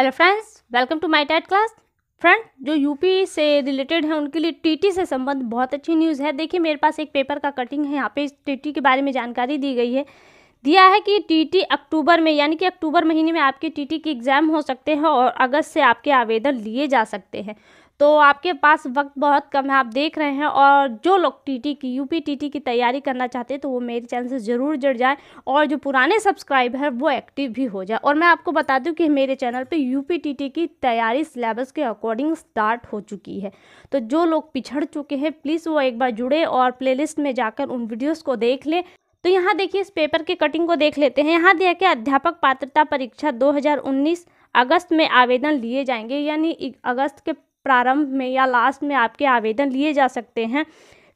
hello friends welcome to my TET class friend जो UP से related है उनके लिए टीटी से संबंध बहुत अच्छी न्यूज़ है देखिए मेरे पास एक पेपर का कटिंग है यहाँ पे टीटी के बारे में जानकारी दी गई है दिया है कि टीटी अक्टूबर में यानी कि अक्टूबर महीने में आपके टीटी के एग्ज़ाम हो सकते हैं और अगस्त से आपके आवेदन लिए जा सकते हैं तो आपके पास वक्त बहुत कम है आप देख रहे हैं और जो लोग टीटी की यूपी टीटी की तैयारी करना चाहते हैं तो वो मेरे चैनल से ज़रूर जुड़ जाए और जो पुराने सब्सक्राइबर है वो एक्टिव भी हो जाए और मैं आपको बता दूँ कि मेरे चैनल पर यूपी टीटी की तैयारी सिलेबस के अकॉर्डिंग स्टार्ट हो चुकी है तो जो लोग पिछड़ चुके हैं प्लीज़ वो एक बार जुड़े और प्ले में जाकर उन वीडियोज़ को देख लें तो यहाँ देखिए इस पेपर के कटिंग को देख लेते हैं यहाँ दिया कि अध्यापक पात्रता परीक्षा दो अगस्त में आवेदन लिए जाएंगे यानी अगस्त के प्रारंभ में या लास्ट में आपके आवेदन लिए जा सकते हैं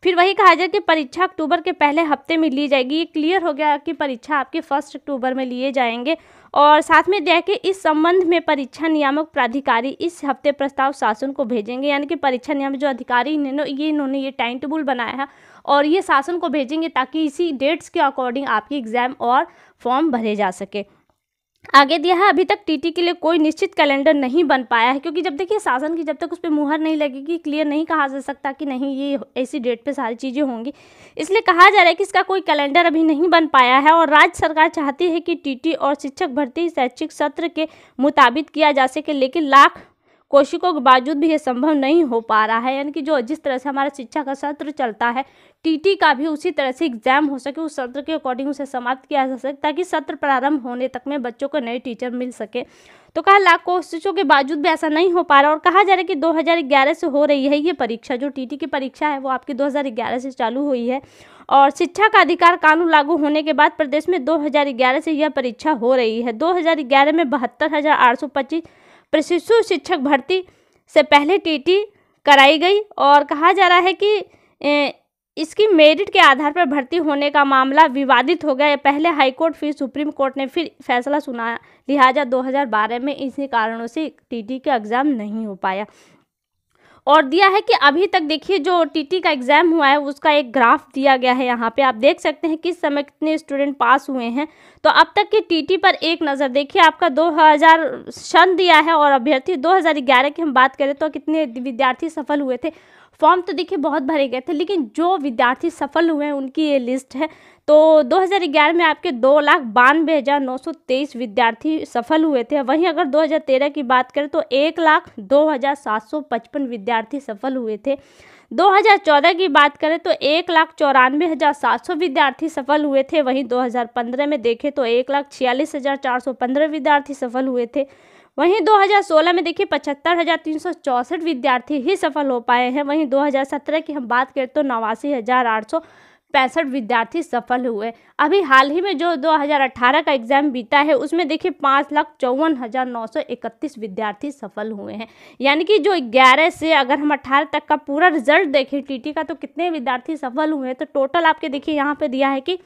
फिर वही कहा जाए कि परीक्षा अक्टूबर के पहले हफ्ते में ली जाएगी ये क्लियर हो गया कि परीक्षा आपके फर्स्ट अक्टूबर में लिए जाएंगे और साथ में दिया कि इस संबंध में परीक्षा नियामक प्राधिकारी इस हफ्ते प्रस्ताव शासन को भेजेंगे यानी कि परीक्षा नियामक जो अधिकारी ने ये इन्होंने ये टाइम टेबल बनाया है और ये शासन को भेजेंगे ताकि इसी डेट्स के अकॉर्डिंग आपकी एग्ज़ाम और फॉर्म भरे जा सके आगे दिया है अभी तक टीटी के लिए कोई निश्चित कैलेंडर नहीं बन पाया है क्योंकि जब देखिए शासन की जब तक उस पर मुहर नहीं लगेगी क्लियर नहीं कहा जा सकता कि नहीं ये ऐसी डेट पे सारी चीज़ें होंगी इसलिए कहा जा रहा है कि इसका कोई कैलेंडर अभी नहीं बन पाया है और राज्य सरकार चाहती है कि टीटी और शिक्षक भर्ती शैक्षिक सत्र के मुताबिक किया जा सके लेकिन लाख कोशिकों के बावजूद भी ये संभव नहीं हो पा रहा है यानी कि जो जिस तरह से हमारा शिक्षा का सत्र चलता है टीटी का भी उसी तरह से एग्जाम हो सके उस सत्र के अकॉर्डिंग उसे समाप्त किया जा सके ताकि सत्र प्रारंभ होने तक में बच्चों को नए टीचर मिल सके तो कहा लाख कोशिशों के बावजूद भी ऐसा नहीं हो पा रहा और कहा जा रहा है कि 2011 से हो रही है ये परीक्षा जो टीटी की परीक्षा है वो आपकी 2011 से चालू हुई है और शिक्षा का अधिकार कानून लागू होने के बाद प्रदेश में 2011 से यह परीक्षा हो रही है 2011 में बहत्तर प्रशिक्षु शिक्षक भर्ती से पहले टीटी कराई गई और कहा जा रहा है कि इसकी मेरिट के आधार पर भर्ती होने का मामला विवादित हो गया पहले हाईकोर्ट फिर सुप्रीम कोर्ट ने फिर फैसला सुना लिहाजा 2012 में इसी कारणों से टीटी का एग्ज़ाम नहीं हो पाया और दिया है कि अभी तक देखिए जो टीटी का एग्ज़ाम हुआ है उसका एक ग्राफ दिया गया है यहाँ पे आप देख सकते हैं किस समय कितने स्टूडेंट पास हुए हैं तो अब तक की टीटी पर एक नज़र देखिए आपका 2000 शन दिया है और अभ्यर्थी 2011 की हम बात करें तो कितने विद्यार्थी सफल हुए थे फॉर्म तो देखिए बहुत भरे गए थे लेकिन जो विद्यार्थी सफल हुए हैं उनकी ये लिस्ट है तो 2011 में आपके दो लाख बानवे हज़ार नौ सौ तेईस विद्यार्थी सफल हुए थे वहीं अगर 2013 की बात करें तो एक लाख दो हज़ार सात सौ पचपन विद्यार्थी सफल हुए थे 2014 की बात करें तो एक लाख चौरानवे हज़ार सात सौ विद्यार्थी सफल हुए थे वहीं 2015 में देखें तो एक लाख छियालीस हज़ार चार सौ पंद्रह विद्यार्थी सफल हुए थे वहीं 2016 में देखिए पचहत्तर हज़ार तीन सौ चौंसठ विद्यार्थी ही सफल हो पाए हैं वहीं 2017 की हम बात करें तो नवासी हज़ार आठ सौ पैंसठ विद्यार्थी सफल हुए अभी हाल ही में जो 2018 का एग्ज़ाम बीता है उसमें देखिए पाँच लाख चौवन हज़ार नौ सौ इकतीस विद्यार्थी सफल हुए हैं यानी कि जो ग्यारह से अगर हम अट्ठारह तक का पूरा रिजल्ट देखें टीटी का तो कितने विद्यार्थी सफल हुए हैं तो टोटल आपके देखिए यहाँ पर दिया है कि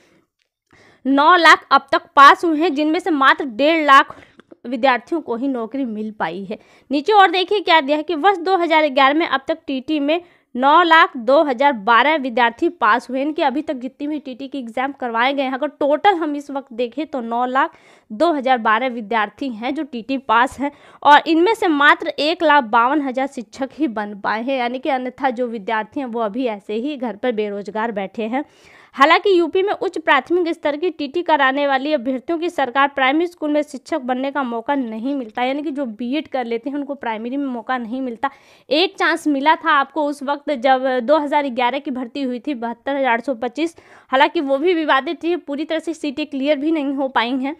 नौ लाख अब तक पास हुए हैं जिनमें से मात्र डेढ़ लाख विद्यार्थियों को ही नौकरी मिल पाई है नीचे और देखिए क्या दिया है कि वर्ष 2011 में अब तक टीटी में नौ लाख दो हज़ार बारह विद्यार्थी पास हुए इनके अभी तक जितनी भी टीटी की एग्ज़ाम करवाए गए हैं अगर टोटल हम इस वक्त देखें तो नौ लाख दो हज़ार बारह विद्यार्थी हैं जो टीटी पास हैं और इनमें से मात्र एक लाख बावन हज़ार शिक्षक ही बन पाए हैं यानी कि अन्यथा जो विद्यार्थी हैं वो अभी ऐसे ही घर पर बेरोजगार बैठे हैं हालांकि यूपी में उच्च प्राथमिक स्तर की टीटी कराने वाली अभ्यर्थियों की सरकार प्राइमरी स्कूल में शिक्षक बनने का मौका नहीं मिलता यानी कि जो बीएड कर लेते हैं उनको प्राइमरी में मौका नहीं मिलता एक चांस मिला था आपको उस वक्त जब 2011 की भर्ती हुई थी बहत्तर हालांकि वो भी विवादित थी पूरी तरह से सीटें क्लियर भी नहीं हो पाई हैं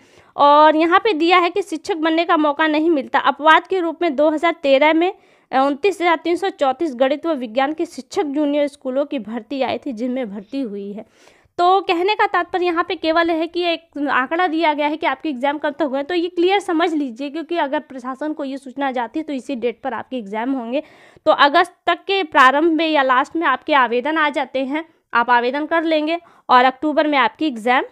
और यहाँ पे दिया है कि शिक्षक बनने का मौका नहीं मिलता अपवाद के रूप में 2013 में उनतीस हज़ार तीन सौ चौंतीस गणित व विज्ञान के शिक्षक जूनियर स्कूलों की भर्ती आई थी जिनमें भर्ती हुई है तो कहने का तात्पर्य यहाँ पे केवल है कि एक आंकड़ा दिया गया है कि आपकी एग्ज़ाम कब तक हुए तो ये क्लियर समझ लीजिए क्योंकि अगर प्रशासन को ये सूचना जाती है तो इसी डेट पर आपके एग्ज़ाम होंगे तो अगस्त तक के प्रारंभ में या लास्ट में आपके आवेदन आ जाते हैं आप आवेदन कर लेंगे और अक्टूबर में आपकी एग्ज़ाम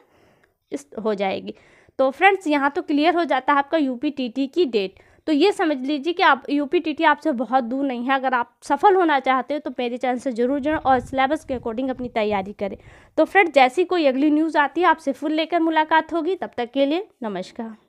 हो जाएगी तो फ्रेंड्स यहाँ तो क्लियर हो जाता है आपका यू की डेट तो ये समझ लीजिए कि आप यू पी आपसे बहुत दूर नहीं है अगर आप सफल होना चाहते हो तो मेरे चैनल से जरूर जुड़ें और सिलेबस के अकॉर्डिंग अपनी तैयारी करें तो फ्रेंड जैसी कोई अगली न्यूज़ आती है आपसे फुल लेकर मुलाकात होगी तब तक के लिए नमस्कार